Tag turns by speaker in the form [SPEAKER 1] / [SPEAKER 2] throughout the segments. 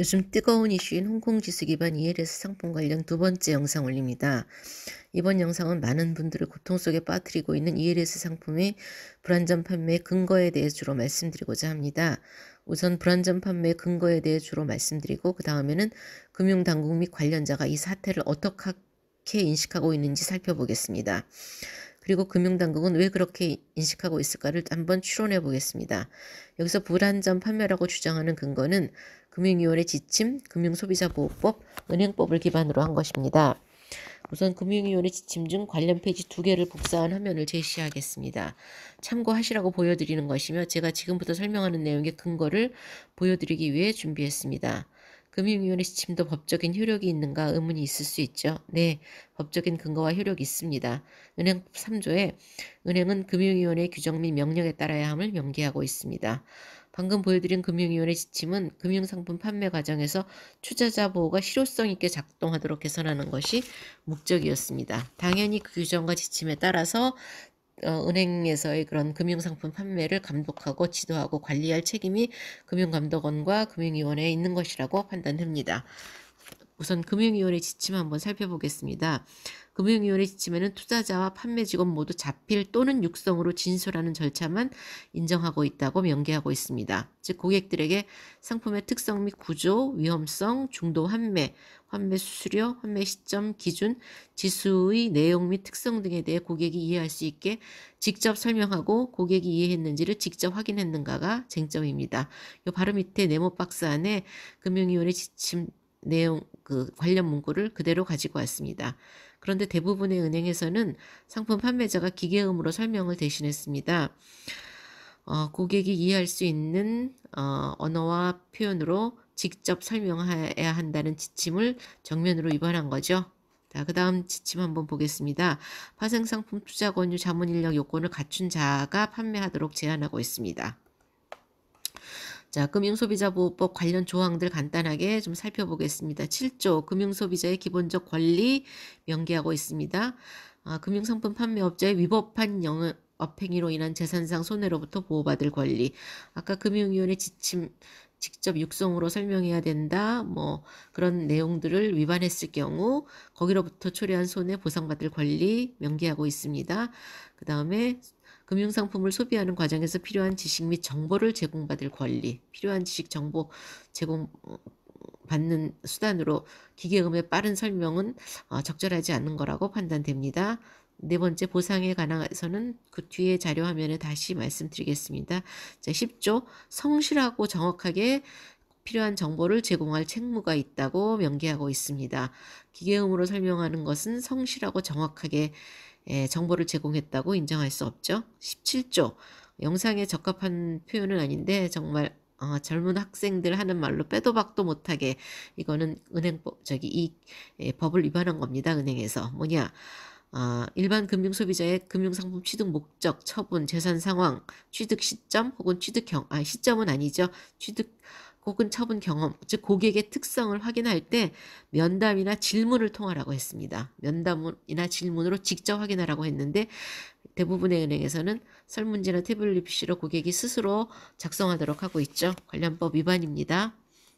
[SPEAKER 1] 요즘 뜨거운 이슈인 홍콩 지수 기반 ELS 상품 관련 두 번째 영상 올립니다. 이번 영상은 많은 분들을 고통 속에 빠뜨리고 있는 ELS 상품의 불안전 판매 근거에 대해 주로 말씀드리고자 합니다. 우선 불안전 판매 근거에 대해 주로 말씀드리고 그 다음에는 금융당국 및 관련자가 이 사태를 어떻게 인식하고 있는지 살펴보겠습니다. 그리고 금융당국은 왜 그렇게 인식하고 있을까를 한번 추론해 보겠습니다. 여기서 불안전 판매라고 주장하는 근거는 금융위원회 지침, 금융소비자보호법, 은행법을 기반으로 한 것입니다. 우선 금융위원회 지침 중 관련 페이지 두 개를 복사한 화면을 제시하겠습니다. 참고하시라고 보여드리는 것이며 제가 지금부터 설명하는 내용의 근거를 보여드리기 위해 준비했습니다. 금융위원회 지침도 법적인 효력이 있는가 의문이 있을 수 있죠. 네, 법적인 근거와 효력이 있습니다. 은행법 3조에 은행은 금융위원회 규정 및 명령에 따라야 함을 명기하고 있습니다. 방금 보여드린 금융위원회 지침은 금융상품 판매 과정에서 투자자 보호가 실효성 있게 작동하도록 개선하는 것이 목적이었습니다. 당연히 그 규정과 지침에 따라서 어, 은행에서의 그런 금융상품 판매를 감독하고 지도하고 관리할 책임이 금융감독원과 금융위원회에 있는 것이라고 판단합니다. 우선 금융위원회 지침 한번 살펴보겠습니다. 금융위원회 지침에는 투자자와 판매 직원 모두 자필 또는 육성으로 진술하는 절차만 인정하고 있다고 명기하고 있습니다. 즉 고객들에게 상품의 특성 및 구조, 위험성, 중도 환매, 환매 수수료, 환매 시점, 기준, 지수의 내용 및 특성 등에 대해 고객이 이해할 수 있게 직접 설명하고 고객이 이해했는지를 직접 확인했는가가 쟁점입니다. 요 바로 밑에 네모 박스 안에 금융위원회 지침 내용 그 관련 문구를 그대로 가지고 왔습니다. 그런데 대부분의 은행에서는 상품 판매자가 기계음으로 설명을 대신했습니다. 어, 고객이 이해할 수 있는 어, 언어와 표현으로 직접 설명해야 한다는 지침을 정면으로 위반한 거죠. 자, 그 다음 지침 한번 보겠습니다. 파생상품 투자 권유 자문 인력 요건을 갖춘 자가 판매하도록 제한하고 있습니다. 자, 금융소비자보호법 관련 조항들 간단하게 좀 살펴보겠습니다. 7조 금융소비자의 기본적 권리 명기하고 있습니다. 아, 금융상품 판매업자의 위법한 영업 행위로 인한 재산상 손해로부터 보호받을 권리. 아까 금융위원회 지침 직접 육성으로 설명해야 된다. 뭐 그런 내용들을 위반했을 경우 거기로부터 초래한 손해 보상받을 권리 명기하고 있습니다. 그 다음에 금융상품을 소비하는 과정에서 필요한 지식 및 정보를 제공받을 권리, 필요한 지식 정보 제공 어, 받는 수단으로 기계음의 빠른 설명은 어, 적절하지 않은 거라고 판단됩니다. 네 번째 보상에 관해서는 그 뒤에 자료 화면에 다시 말씀드리겠습니다. 자, 10조 성실하고 정확하게 필요한 정보를 제공할 책무가 있다고 명기하고 있습니다. 기계음으로 설명하는 것은 성실하고 정확하게 예, 정보를 제공했다고 인정할 수 없죠. 17조. 영상에 적합한 표현은 아닌데 정말 어, 젊은 학생들 하는 말로 빼도 박도 못하게 이거는 은행법 저기 이 예, 법을 위반한 겁니다. 은행에서 뭐냐? 어, 일반 금융 소비자의 금융 상품 취득 목적, 처분, 재산 상황, 취득 시점 혹은 취득 경, 아, 시점은 아니죠. 취득 혹은 처분 경험, 즉 고객의 특성을 확인할 때 면담이나 질문을 통하라고 했습니다. 면담이나 질문으로 직접 확인하라고 했는데 대부분의 은행에서는 설문지나 태블릿 PC로 고객이 스스로 작성하도록 하고 있죠. 관련법 위반입니다.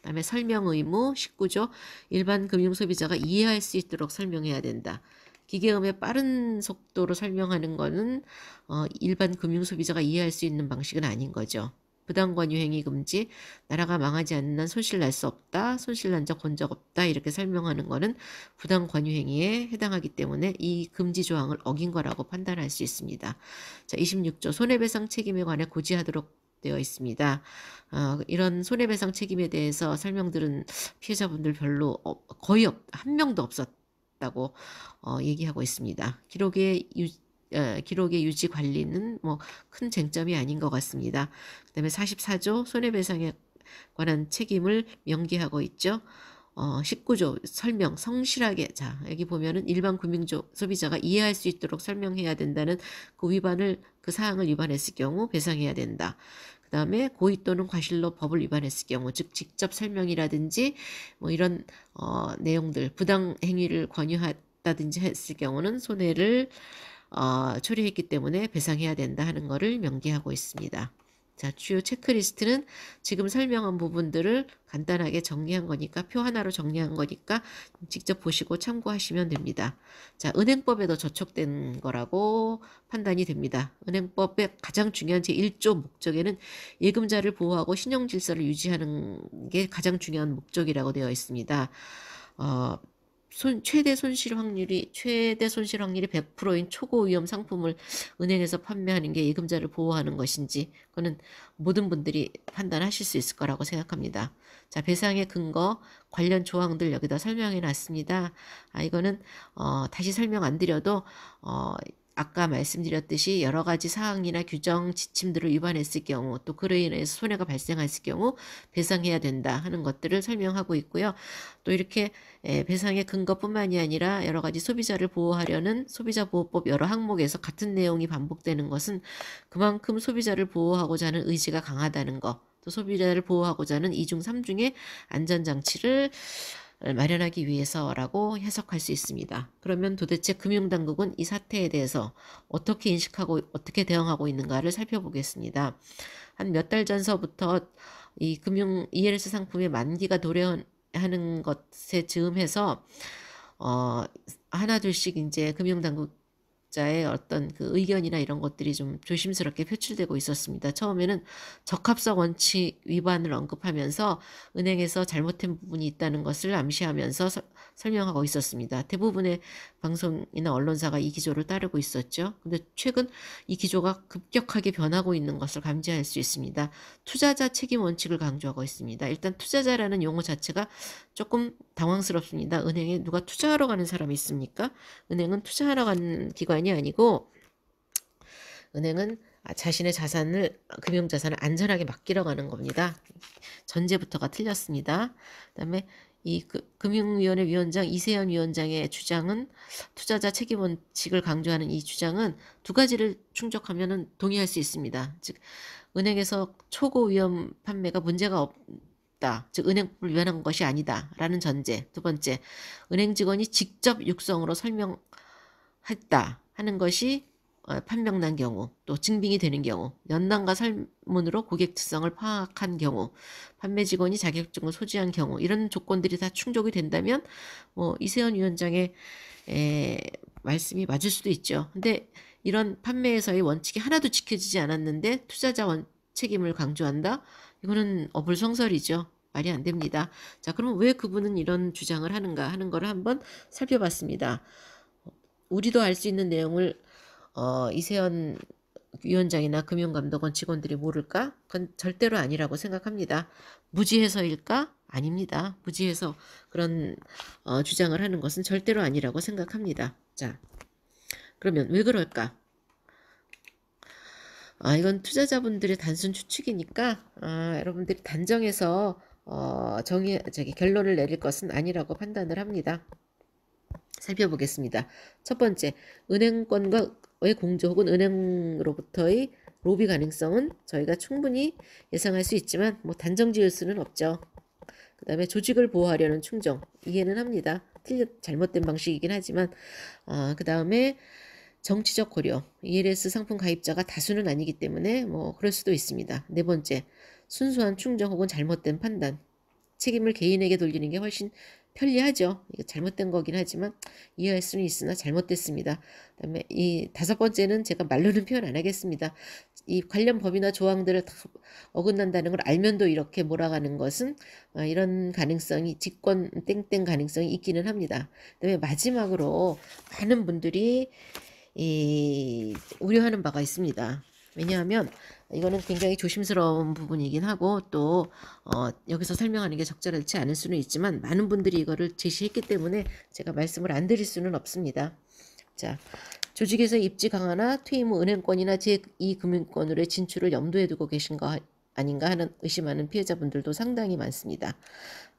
[SPEAKER 1] 다음에 설명 의무 19조 일반 금융 소비자가 이해할 수 있도록 설명해야 된다. 기계음의 빠른 속도로 설명하는 것은 어, 일반 금융 소비자가 이해할 수 있는 방식은 아닌 거죠. 부당관 유행이 금지, 나라가 망하지 않는 한 손실 날 수 없다, 손실 난 적 본 적 없다 이렇게 설명하는 것은 부당관 유행에 해당하기 때문에 이 금지 조항을 어긴 거라고 판단할 수 있습니다. 자, 26조 손해배상 책임에 관해 고지하도록 되어 있습니다. 어, 이런 손해배상 책임에 대해서 설명들은 피해자분들 별로 어, 거의 없, 한 명도 없었다고 어, 얘기하고 있습니다. 기록에 유, 예, 기록의 유지 관리는 뭐 큰 쟁점이 아닌 것 같습니다. 그다음에 44조 손해배상에 관한 책임을 명기하고 있죠. 어, 19조 설명 성실하게 자 여기 보면은 일반 금융조 소비자가 이해할 수 있도록 설명해야 된다는 그 위반을 그 사항을 위반했을 경우 배상해야 된다. 그 다음에 고의 또는 과실로 법을 위반했을 경우 즉 직접 설명이라든지 뭐 이런 어, 내용들 부당 행위를 권유했다든지 했을 경우는 손해를 어, 초래했기 때문에 배상해야 된다 하는 것을 명기하고 있습니다. 자, 주요 체크리스트는 지금 설명한 부분들을 간단하게 정리한 거니까 표 하나로 정리한 거니까 직접 보시고 참고하시면 됩니다. 자, 은행법에도 저촉된 거라고 판단이 됩니다. 은행법의 가장 중요한 제1조 목적에는 예금자를 보호하고 신용 질서를 유지하는 게 가장 중요한 목적이라고 되어 있습니다. 어, 손, 최대 손실 확률이 최대 손실 확률이 100%인 초고 위험 상품을 은행에서 판매하는 게 예금자를 보호하는 것인지 그거는 모든 분들이 판단하실 수 있을 거라고 생각합니다. 자 배상의 근거 관련 조항들 여기다 설명해 놨습니다. 아 이거는 어, 다시 설명 안 드려도 어, 아까 말씀드렸듯이 여러 가지 사항이나 규정 지침들을 위반했을 경우 또 그로 인해서 손해가 발생했을 경우 배상해야 된다 하는 것들을 설명하고 있고요. 또 이렇게 예, 배상의 근거뿐만이 아니라 여러 가지 소비자를 보호하려는 소비자보호법 여러 항목에서 같은 내용이 반복되는 것은 그만큼 소비자를 보호하고자 하는 의지가 강하다는 것, 또 소비자를 보호하고자 하는 이중 삼중의 안전장치를 마련하기 위해서라고 해석할 수 있습니다. 그러면 도대체 금융당국은 이 사태에 대해서 어떻게 인식하고 어떻게 대응하고 있는가를 살펴보겠습니다. 한 몇 달 전서부터 이 금융 ELS 상품의 만기가 도래하는 것에 즈음해서 어 하나 둘씩 이제 금융당국 과학자의 어떤 그 의견이나 이런 것들이 좀 조심스럽게 표출되고 있었습니다. 처음에는 적합성 원칙 위반을 언급하면서 은행에서 잘못된 부분이 있다는 것을 암시하면서 서, 설명하고 있었습니다. 대부분의 방송이나 언론사가 이 기조를 따르고 있었죠. 근데 최근 이 기조가 급격하게 변하고 있는 것을 감지할 수 있습니다. 투자자 책임 원칙을 강조하고 있습니다. 일단 투자자라는 용어 자체가 조금 당황스럽습니다. 은행에 누가 투자하러 가는 사람이 있습니까? 은행은 투자하러 가는 기관이 자산이 아니고 은행은 아, 자신의 자산을 금융 자산을 안전하게 맡기러 가는 겁니다. 전제부터가 틀렸습니다. 그다음에 이 그, 금융위원회 위원장 이세현 위원장의 주장은 투자자 책임 원칙을 강조하는 이 주장은 두 가지를 충족하면은 동의할 수 있습니다. 즉 은행에서 초고 위험 판매가 문제가 없다. 즉 은행법을 위반한 것이 아니다라는 전제. 두 번째, 은행 직원이 직접 육성으로 설명했다. 하는 것이 어, 판명난 경우, 또 증빙이 되는 경우, 연단과 설문으로 고객 특성을 파악한 경우, 판매 직원이 자격증을 소지한 경우 이런 조건들이 다 충족이 된다면 뭐 이세현 위원장의 에, 말씀이 맞을 수도 있죠. 근데 이런 판매에서의 원칙이 하나도 지켜지지 않았는데 투자자 원 책임을 강조한다? 이거는 어불성설이죠. 말이 안 됩니다. 자, 그러면 왜 그분은 이런 주장을 하는가 하는 걸 한번 살펴봤습니다. 우리도 알 수 있는 내용을 어, 이세연 위원장이나 금융감독원 직원들이 모를까? 그건 절대로 아니라고 생각합니다. 무지해서일까? 아닙니다. 무지해서 그런 어, 주장을 하는 것은 절대로 아니라고 생각합니다. 자, 그러면 왜 그럴까? 아, 이건 투자자분들의 단순 추측이니까 아, 여러분들이 단정해서 어, 정의 저기 결론을 내릴 것은 아니라고 판단을 합니다. 살펴보겠습니다. 첫 번째, 은행권과의 공조 혹은 은행으로부터의 로비 가능성은 저희가 충분히 예상할 수 있지만 뭐 단정 지을 수는 없죠. 그 다음에 조직을 보호하려는 충정 이해는 합니다. 틀려 잘못된 방식이긴 하지만 어, 그 다음에 정치적 고려 ELS 상품 가입자가 다수는 아니기 때문에 뭐 그럴 수도 있습니다. 네 번째 순수한 충정 혹은 잘못된 판단 책임을 개인에게 돌리는 게 훨씬 편리하죠. 이거 잘못된 거긴 하지만 이해할 수는 있으나 잘못됐습니다. 그다음에 이 다섯 번째는 제가 말로는 표현 안 하겠습니다. 이 관련 법이나 조항들을 다 어긋난다는 걸 알면도 이렇게 몰아가는 것은 어, 이런 가능성이 직권 땡땡 가능성이 있기는 합니다. 그다음에 마지막으로 많은 분들이 이 우려하는 바가 있습니다. 왜냐하면 이거는 굉장히 조심스러운 부분이긴 하고 또 어, 여기서 설명하는 게 적절하지 않을 수는 있지만 많은 분들이 이거를 제시했기 때문에 제가 말씀을 안 드릴 수는 없습니다. 자, 조직에서 입지 강화나 퇴임 후 은행권이나 제2금융권으로의 진출을 염두에 두고 계신 것 아닌가 하는 의심하는 피해자분들도 상당히 많습니다.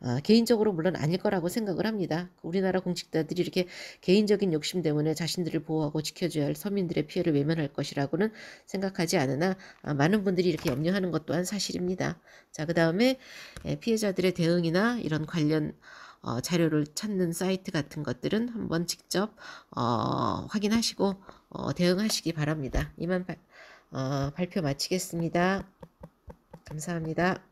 [SPEAKER 1] 아, 개인적으로 물론 아닐 거라고 생각을 합니다. 우리나라 공직자들이 이렇게 개인적인 욕심 때문에 자신들을 보호하고 지켜줘야 할 서민들의 피해를 외면할 것이라고는 생각하지 않으나 아, 많은 분들이 이렇게 염려하는 것 또한 사실입니다. 자, 그 다음에 예, 피해자들의 대응이나 이런 관련 어, 자료를 찾는 사이트 같은 것들은 한번 직접 어, 확인하시고 어, 대응하시기 바랍니다. 이만 바, 어, 발표 마치겠습니다. 감사합니다.